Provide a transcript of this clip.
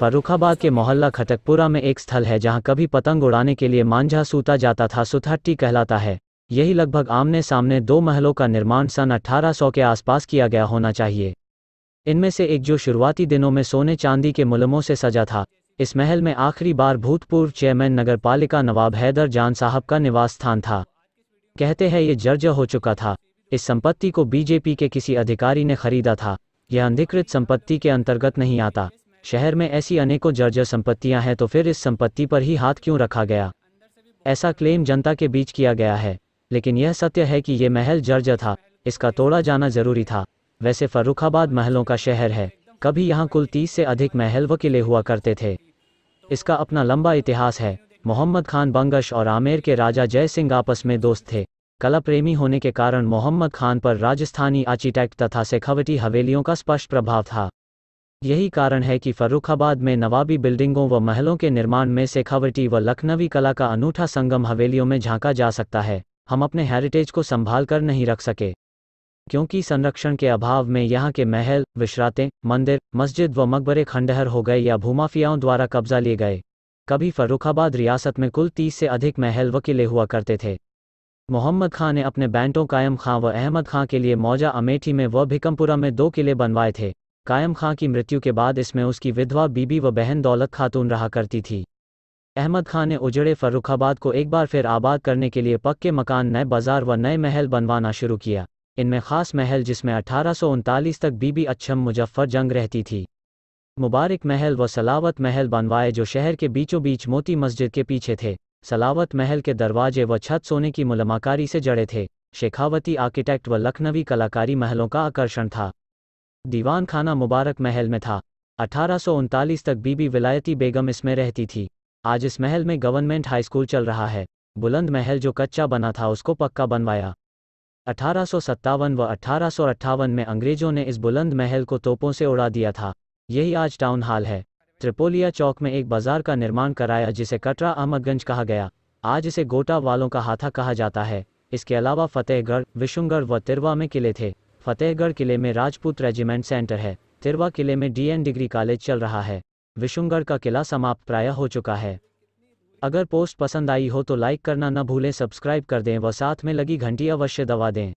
फरुखाबाद के मोहल्ला खटकपुरा में एक स्थल है जहां कभी पतंग उड़ाने के लिए मांझा सूता जाता था सुथहट्टी कहलाता है यही लगभग आमने सामने दो महलों का निर्माण सन 1800 के आसपास किया गया होना चाहिए इनमें से एक जो शुरुआती दिनों में सोने चांदी के मुलमों से सजा था इस महल में आखिरी बार भूतपूर्व चेयरमैन पालिका नवाब हैदर जान साहब का निवास स्थान था कहते हैं ये जर्जर हो चुका था इस संपत्ति को बीजेपी के किसी अधिकारी ने खरीदा था यह अंधिकृत संपत्ति के अंतर्गत नहीं आता शहर में ऐसी अनेकों जर्जर संपत्तियां हैं तो फिर इस संपत्ति पर ही हाथ क्यों रखा गया ऐसा क्लेम जनता के बीच किया गया है लेकिन यह सत्य है कि यह महल जर्जर था इसका तोड़ा जाना जरूरी था वैसे फर्रुखाबाद महलों का शहर है कभी यहाँ कुल तीस से अधिक महल व किले हुआ करते थे इसका अपना लंबा इतिहास है मोहम्मद खान बंगश और आमेर के राजा जय सिंह आपस में दोस्त थे कला प्रेमी होने के कारण मोहम्मद खान पर राजस्थानी आर्चिटेक्ट तथा सेखावटी हवेलियों का स्पष्ट प्रभाव था यही कारण है कि फर्रुखाबाद में नवाबी बिल्डिंगों व महलों के निर्माण में सेखावटी व लखनवी कला का अनूठा संगम हवेलियों में झांका जा सकता है हम अपने हेरिटेज को संभाल कर नहीं रख सके क्योंकि संरक्षण के अभाव में यहाँ के महल विश्रातें मंदिर मस्जिद व मकबरे खंडहर हो गए या भूमाफियाओं द्वारा कब्जा लिए गए कभी फर्रुखाबाद रियासत में कुल तीस से अधिक महल व किले हुआ करते थे मोहम्मद खां ने अपने बैंटों कायम खां व अहमद खां के लिए मौजा अमेठी में व भिकमपुरा में दो किले बनवाए थे कायम खां की मृत्यु के बाद इसमें उसकी विधवा बीबी व बहन दौलत खातून रहा करती थी अहमद खां ने उजड़े फर्रुखाबाद को एक बार फिर आबाद करने के लिए पक्के मकान नए बाजार व नए महल बनवाना शुरू किया इनमें खास महल जिसमें अठारह तक बीबी अच्छम मुजफ्फर जंग रहती थी मुबारक महल व सलावत महल बनवाए जो शहर के बीचों बीच मोती मस्जिद के पीछे थे सलावत महल के दरवाजे व छत सोने की मुलमाकारी से जड़े थे शेखावती आर्किटेक्ट व लखनवी कलाकारी महलों का आकर्षण था दीवान खाना मुबारक महल में था अठारह तक बीबी विलायती बेगम इसमें रहती थी आज इस महल में गवर्नमेंट हाई स्कूल चल रहा है बुलंद महल जो कच्चा बना था उसको पक्का बनवाया अठारह व अठारह में अंग्रेजों ने इस बुलंद महल को तोपों से उड़ा दिया था यही आज टाउन हॉल है त्रिपोलिया चौक में एक बाजार का निर्माण कराया जिसे कटरा अहमदगंज कहा गया आज इसे गोटा वालों का हाथा कहा जाता है इसके अलावा फतेहगढ़ विशुंगढ़ व तिरवा में किले थे फतेहगढ़ किले में राजपूत रेजिमेंट सेंटर है तिरवा किले में डीएन डिग्री कॉलेज चल रहा है विशुंगढ़ का किला समाप्त प्राय हो चुका है अगर पोस्ट पसंद आई हो तो लाइक करना न भूलें सब्सक्राइब कर दें व साथ में लगी घंटी अवश्य दबा दें